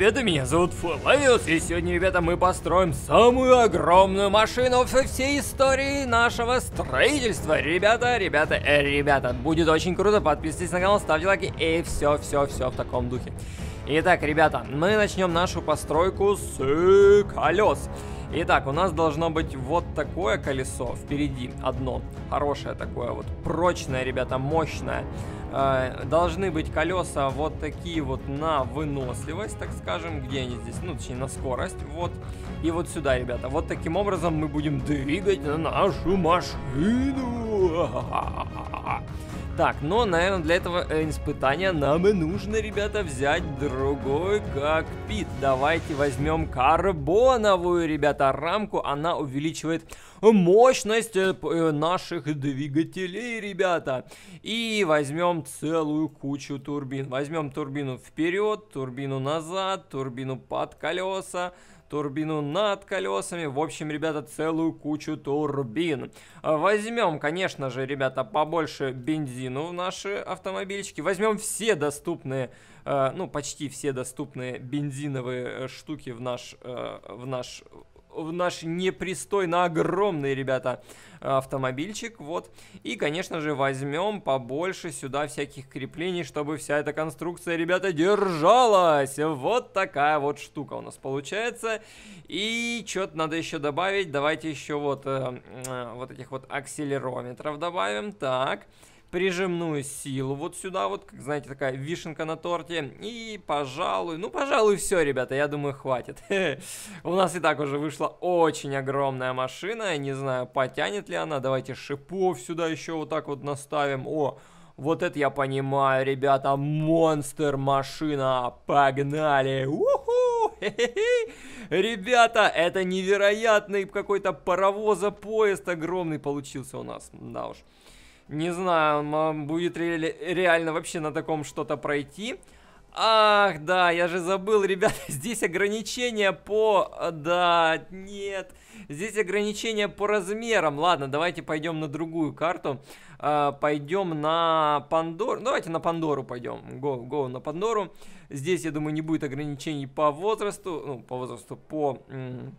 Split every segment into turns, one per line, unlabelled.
ребята, меня зовут Флавиус, и сегодня, ребята, мы построим самую огромную машину во всей истории нашего строительства. Ребята, ребята, э, ребята, будет очень круто, подписывайтесь на канал, ставьте лайки, и все, все, все в таком духе. Итак, ребята, мы начнем нашу постройку с колес. Итак, у нас должно быть вот такое колесо впереди, одно, хорошее такое вот, прочное, ребята, мощное. Э, должны быть колеса вот такие вот на выносливость, так скажем, где они здесь, ну, точнее, на скорость, вот. И вот сюда, ребята, вот таким образом мы будем двигать нашу машину. Так, но, наверное, для этого э, испытания нам и нужно, ребята, взять другой кокпит. Давайте возьмем карбоновую, ребята, рамку. Она увеличивает мощность э, э, наших двигателей, ребята. И возьмем целую кучу турбин. Возьмем турбину вперед, турбину назад, турбину под колеса турбину над колесами. В общем, ребята, целую кучу турбин. Возьмем, конечно же, ребята, побольше бензину в наши автомобильчики. Возьмем все доступные, э, ну, почти все доступные бензиновые э, штуки в наш, э, в наш в наш непристойно огромный, ребята, автомобильчик, вот. И, конечно же, возьмем побольше сюда всяких креплений, чтобы вся эта конструкция, ребята, держалась. Вот такая вот штука у нас получается. И что-то надо еще добавить. Давайте еще вот, э, э, вот этих вот акселерометров добавим. Так. Так прижимную силу вот сюда вот, как, знаете, такая вишенка на торте. И, пожалуй, ну, пожалуй, все, ребята, я думаю, хватит. У нас и так уже вышла очень огромная машина, я не знаю, потянет ли она. Давайте шипов сюда еще вот так вот наставим. О, вот это я понимаю, ребята, монстр машина, погнали, уху, ребята, это невероятный какой-то паровоза поезд огромный получился у нас, да уж. Не знаю, будет ли реально вообще на таком что-то пройти. Ах, да, я же забыл, ребята, здесь ограничения по... Да, нет. Здесь ограничения по размерам. Ладно, давайте пойдем на другую карту. Э, пойдем на Пандору. Давайте на Пандору пойдем. Go, go на Пандору. Здесь, я думаю, не будет ограничений по возрасту. Ну, по возрасту, по э,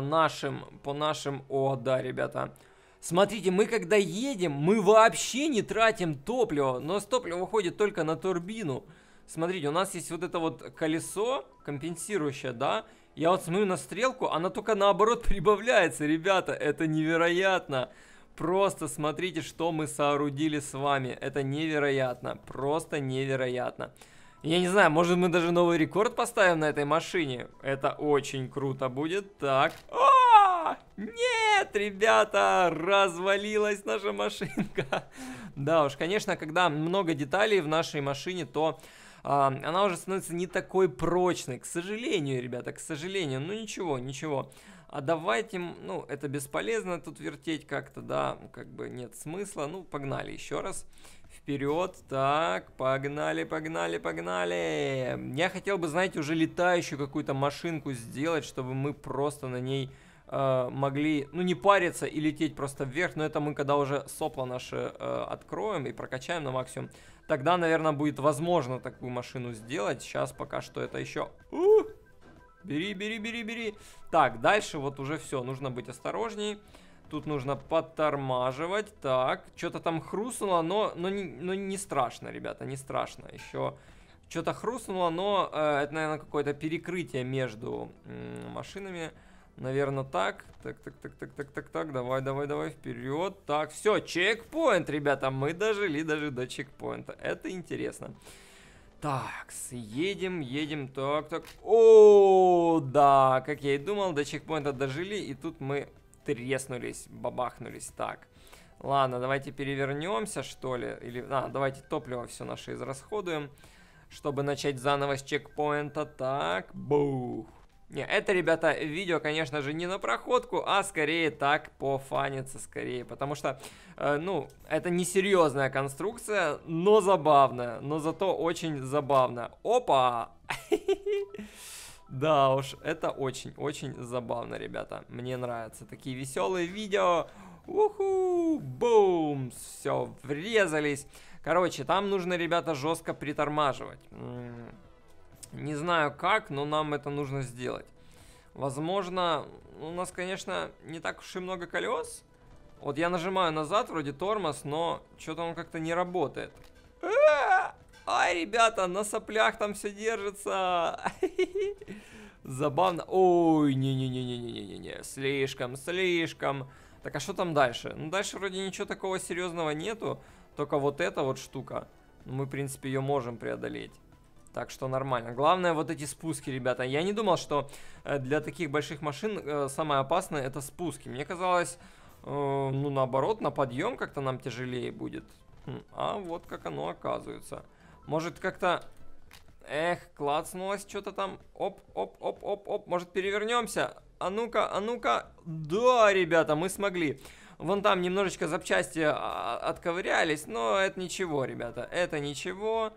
нашим... По нашим... О, да, Ребята Смотрите, мы когда едем, мы вообще не тратим топливо. но нас топливо выходит только на турбину. Смотрите, у нас есть вот это вот колесо компенсирующее, да? Я вот смотрю на стрелку, она только наоборот прибавляется, ребята. Это невероятно. Просто смотрите, что мы соорудили с вами. Это невероятно. Просто невероятно. Я не знаю, может мы даже новый рекорд поставим на этой машине. Это очень круто будет. Так. О! нет, ребята, развалилась наша машинка. Да уж, конечно, когда много деталей в нашей машине, то а, она уже становится не такой прочной. К сожалению, ребята, к сожалению. Ну ничего, ничего. А давайте, ну, это бесполезно тут вертеть как-то, да, как бы нет смысла. Ну, погнали еще раз. Вперед, так, погнали, погнали, погнали. Я хотел бы, знаете, уже летающую какую-то машинку сделать, чтобы мы просто на ней э, могли, ну, не париться и лететь просто вверх, но это мы когда уже сопла наши э, откроем и прокачаем на максимум, тогда, наверное, будет возможно такую машину сделать. Сейчас пока что это еще... Бери, бери, бери, бери. Так, дальше вот уже все, нужно быть осторожней. Тут нужно подтормаживать. Так, что-то там хрустнуло, но, но, но не страшно, ребята, не страшно. Еще что-то хрустнуло, но э, это, наверное, какое-то перекрытие между э, машинами. Наверное, так. Так, так, так, так, так, так, так. Давай, давай, давай, вперед. Так, все, чекпоинт, ребята. Мы дожили даже до чекпоинта. Это интересно. Так, едем, едем, так, так. О, да, как я и думал, до чекпоинта дожили, и тут мы треснулись, бабахнулись. Так, ладно, давайте перевернемся, что ли. Или, а, давайте топливо все наше израсходуем, чтобы начать заново с чекпоинта. Так, бух. Не, это, ребята, видео, конечно же, не на проходку, а скорее так пофаниться скорее. Потому что, э, ну, это несерьезная конструкция, но забавная. Но зато очень забавно. Опа! Да уж, это очень-очень забавно, ребята. Мне нравятся такие веселые видео. Уху! Бум! Все, врезались. Короче, там нужно, ребята, жестко притормаживать. Не знаю как, но нам это нужно сделать. Возможно, у нас, конечно, не так уж и много колес. Вот я нажимаю назад, вроде тормоз, но что-то он как-то не работает. А! Ай, ребята, на соплях там все держится. Забавно. Ой, не-не-не-не-не-не-не. Слишком, слишком. Так, а что там дальше? Ну, дальше вроде ничего такого серьезного нету. Только вот эта вот штука. Мы, в принципе, ее можем преодолеть. Так что нормально. Главное вот эти спуски, ребята. Я не думал, что э, для таких больших машин э, самое опасное это спуски. Мне казалось, э, ну наоборот, на подъем как-то нам тяжелее будет. Хм, а вот как оно оказывается. Может как-то... Эх, клацнулось что-то там. Оп, оп, оп, оп, оп. Может перевернемся? А ну-ка, а ну-ка. Да, ребята, мы смогли. Вон там немножечко запчасти а, а, отковырялись, но это ничего, ребята. Это ничего. Ничего.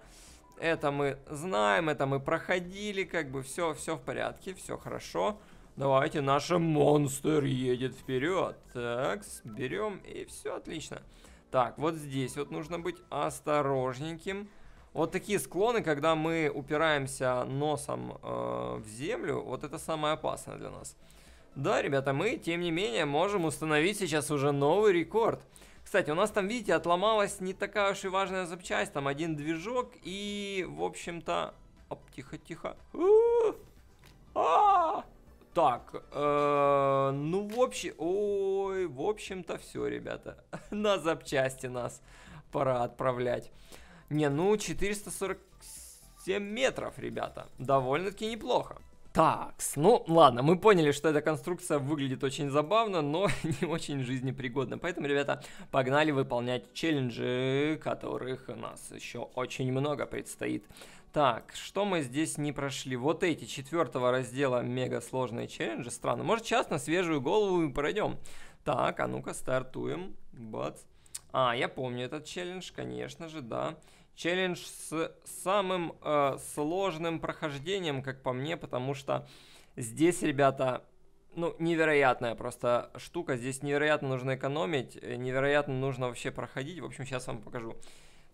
Это мы знаем, это мы проходили, как бы все, все в порядке, все хорошо. Давайте, наш монстр едет вперед. Так, берем, и все отлично. Так, вот здесь вот нужно быть осторожненьким. Вот такие склоны, когда мы упираемся носом э, в землю, вот это самое опасное для нас. Да, ребята, мы, тем не менее, можем установить сейчас уже новый рекорд. Кстати, у нас там, видите, отломалась не такая уж и важная запчасть. Там один движок и, в общем-то... Оп, тихо-тихо. А! Так, э, ну в общем, ой, в общем-то все, ребята, на запчасти нас пора отправлять. Не, ну 447 метров, ребята, довольно-таки неплохо. Так, ну ладно, мы поняли, что эта конструкция выглядит очень забавно, но не очень жизнепригодно. Поэтому, ребята, погнали выполнять челленджи, которых у нас еще очень много предстоит. Так, что мы здесь не прошли? Вот эти четвертого раздела мега сложные челленджи. Странно. Может, сейчас на свежую голову и пройдем. Так, а ну-ка, стартуем. Бац. А, я помню этот челлендж, конечно же, да. Челлендж с самым э, сложным прохождением, как по мне, потому что здесь, ребята, ну, невероятная просто штука. Здесь невероятно нужно экономить, э, невероятно нужно вообще проходить. В общем, сейчас вам покажу.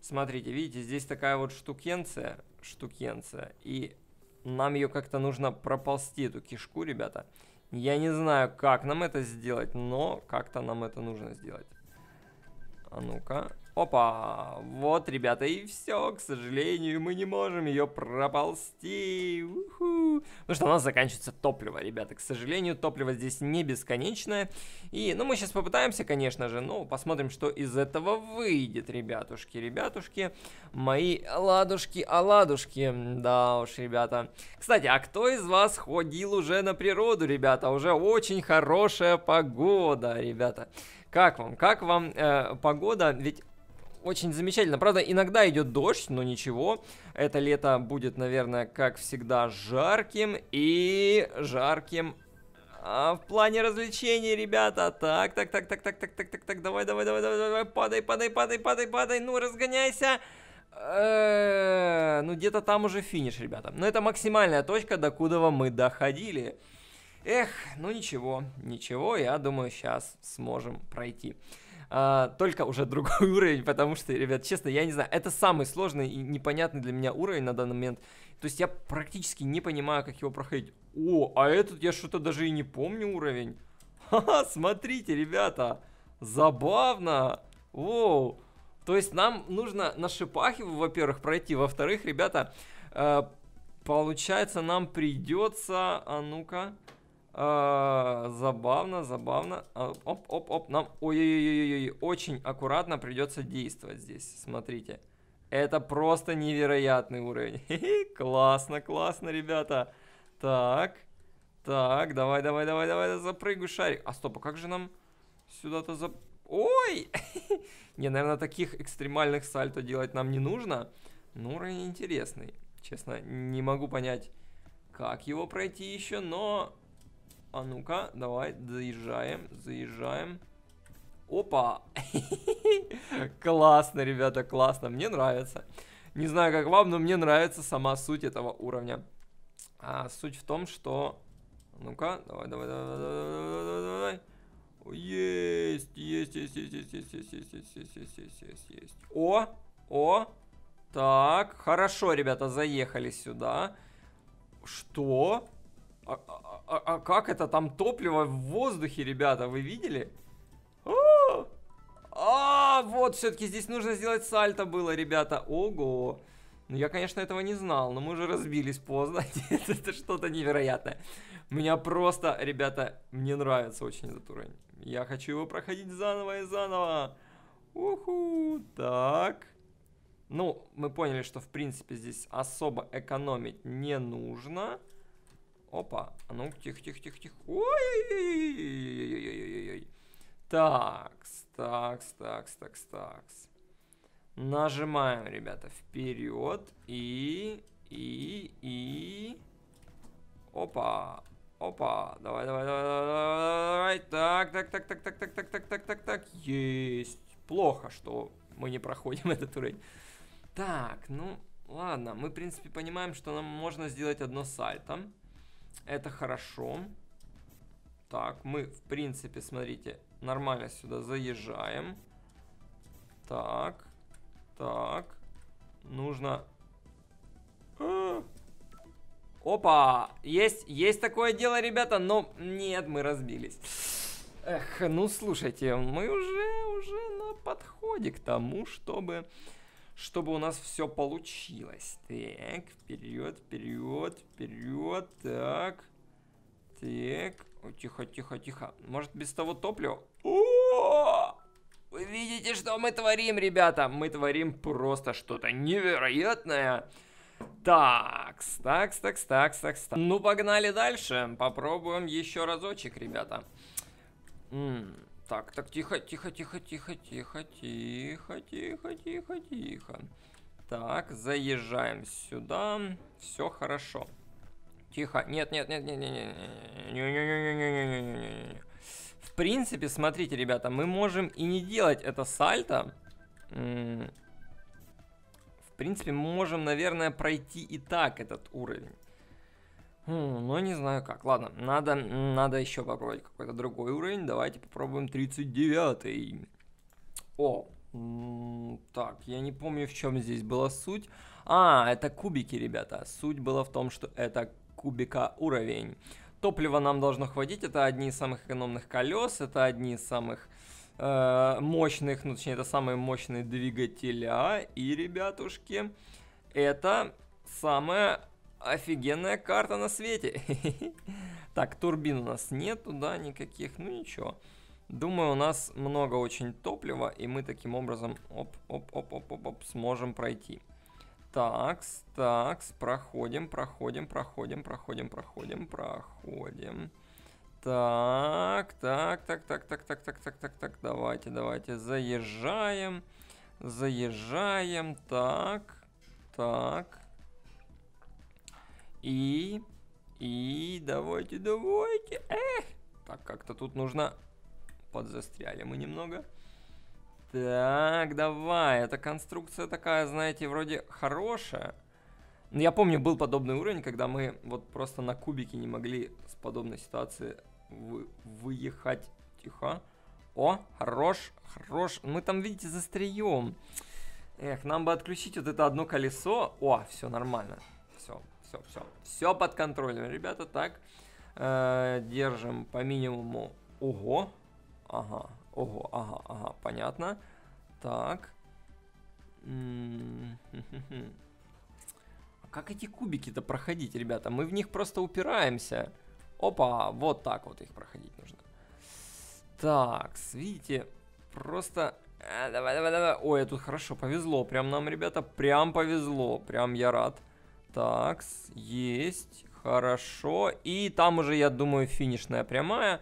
Смотрите, видите, здесь такая вот штукенция, штукенция, и нам ее как-то нужно проползти, эту кишку, ребята. Я не знаю, как нам это сделать, но как-то нам это нужно сделать. А ну-ка. Опа! Вот, ребята, и все. К сожалению, мы не можем ее проползти. Уху. Потому что у нас заканчивается топливо, ребята. К сожалению, топливо здесь не бесконечное. И, ну, мы сейчас попытаемся, конечно же, ну, посмотрим, что из этого выйдет, ребятушки. Ребятушки, мои ладушки-оладушки. А да уж, ребята. Кстати, а кто из вас ходил уже на природу, ребята? Уже очень хорошая погода, ребята. Как вам? Как вам э, погода? Ведь очень замечательно. Правда, иногда идет дождь, но ничего. Это лето будет, наверное, как всегда, жарким и жарким. А в плане развлечений, ребята, так, так, так, так, так, так, так, так, так, давай, давай, давай, давай, давай, падай, падай, падай, падай, падай, ну разгоняйся. Э, ну где-то там уже финиш, ребята. Но это максимальная точка, до куда мы доходили. Эх, ну ничего, ничего, я думаю, сейчас сможем пройти. А, только уже другой уровень, потому что, ребят, честно, я не знаю, это самый сложный и непонятный для меня уровень на данный момент. То есть я практически не понимаю, как его проходить. О, а этот я что-то даже и не помню уровень. Ха-ха, смотрите, ребята, забавно. Воу. То есть нам нужно на шипахе, во-первых, пройти, во-вторых, ребята, э, получается, нам придется... А ну-ка... А, забавно, забавно. Оп-оп-оп, а, нам ой ой ой очень аккуратно придется действовать здесь, смотрите. Это просто невероятный уровень. Хе -хе, классно, классно, ребята. Так, так, давай, давай, давай, давай, запрыгай, шарик. А стоп, а как же нам сюда-то за... Ой! не, наверное, таких экстремальных сальто делать нам не нужно. Ну, уровень интересный. Честно, не могу понять, как его пройти еще, но а ну-ка, давай, заезжаем, заезжаем. Опа! классно, ребята, классно, мне нравится. Не знаю, как вам, но мне нравится сама суть этого уровня. А суть в том, что... Ну-ка, давай, давай, давай, давай, давай, давай. Есть, есть, есть, есть, есть, есть, есть, есть, есть, есть, есть, есть, есть, есть. О, о, так, хорошо, ребята, заехали сюда. Что? А, а как это там топливо в воздухе, ребята, вы видели? А, -а, -а, -а вот, все-таки здесь нужно сделать сальто было, ребята. Ого. Ну, я, конечно, этого не знал, но мы уже разбились поздно. это, это что-то невероятное. Меня просто, ребята, мне нравится очень этот уровень. Я хочу его проходить заново и заново. Уху, так. Ну, мы поняли, что, в принципе, здесь особо экономить не нужно. Нужно. Опа, а ну тихо, тихо, тихо, тихо. Ой-ой-ой-ой-ой-ой-ой. Такс, такс, такс, такс, такс. Нажимаем, ребята, вперед и и и опа, опа, давай, давай, давай, давай, давай, так, так, так, так, так, так, так, так, так, так, так, есть. Плохо, что мы не проходим этот уровень. Так, ну, ладно, мы, в принципе, понимаем, что нам можно сделать одно сальто. Это хорошо. Так, мы, в принципе, смотрите, нормально сюда заезжаем. Так, так. Нужно... А! Опа! Есть, есть такое дело, ребята, но нет, мы разбились. Эх, ну слушайте, мы уже, уже на подходе к тому, чтобы чтобы у нас все получилось. Так, вперед, вперед, вперед, так. Так, О, тихо, тихо, тихо. Может без того топлива? О! Вы видите, что мы творим, ребята? Мы творим просто что-то невероятное. Такс, такс, такс, такс, такс, такс. Ну, погнали дальше. Попробуем еще разочек, ребята. М так, так, тихо, тихо, тихо, тихо, тихо, тихо, тихо, тихо, тихо. Так, заезжаем сюда. Все хорошо. Тихо. Нет, нет, нет, нет, нет, нет, нет, нет, нет, нет. В принципе, смотрите, ребята, мы можем и не делать это сальто. В принципе, мы можем, наверное, пройти и так этот уровень. Хм, ну, не знаю как. Ладно, надо, надо еще попробовать какой-то другой уровень. Давайте попробуем 39-й. О, так, я не помню, в чем здесь была суть. А, это кубики, ребята. Суть была в том, что это кубика уровень. Топлива нам должно хватить. Это одни из самых экономных колес. Это одни из самых э, мощных, ну, точнее, это самые мощные двигателя. И, ребятушки, это самое офигенная карта на свете. Так, турбин у нас нету, да, никаких, ну ничего. Думаю, у нас много очень топлива, и мы таким образом, оп-оп-оп-оп-оп, сможем пройти. Такс, такс, проходим, проходим, проходим, проходим, проходим, проходим. Так, так, так, так, так, так, так, так, так, так, давайте, давайте, заезжаем, заезжаем, так, так, и... И... Давайте, давайте. Эх! Так, как-то тут нужно... Подзастряли мы немного. Так, давай. Эта конструкция такая, знаете, вроде хорошая. Но ну, я помню, был подобный уровень, когда мы вот просто на кубике не могли с подобной ситуации вы выехать. Тихо. О, хорош, хорош. Мы там, видите, застреем. Эх, нам бы отключить вот это одно колесо. О, все нормально. Все, все, все. Все под контролем, ребята, так. Э, держим по минимуму. Ого. Ага, ого, ага, ага, понятно. Так. А как эти кубики-то проходить, ребята? Мы в них просто упираемся. Опа, вот так вот их проходить нужно. Так, видите, просто... А, давай, давай, давай. Ой, а тут хорошо, повезло. Прям нам, ребята, прям повезло. Прям я рад. Такс, есть, хорошо. И там уже, я думаю, финишная прямая.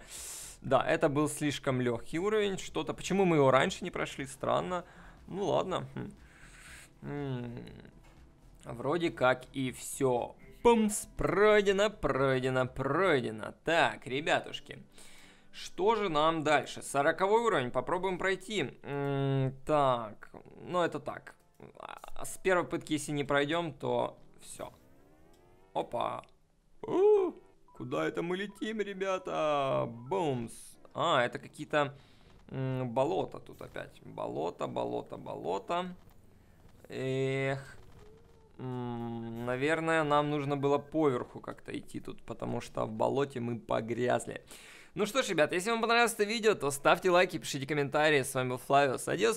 Да, это был слишком легкий уровень, что-то... Почему мы его раньше не прошли, странно. Ну ладно. Хм. Вроде как и все. Пумс, пройдено, пройдено, пройдено. Так, ребятушки, что же нам дальше? Сороковой уровень, попробуем пройти. так, ну это так. А, с первой пытки, если не пройдем, то все. Опа. У -у -у. Куда это мы летим, ребята? Бумс. А, это какие-то болота тут опять. Болото, болото, болото. Эх. наверное, нам нужно было поверху как-то идти тут, потому что в болоте мы погрязли. Ну что ж, ребят, если вам понравилось это видео, то ставьте лайки, пишите комментарии. С вами был Флавиус. Адьос.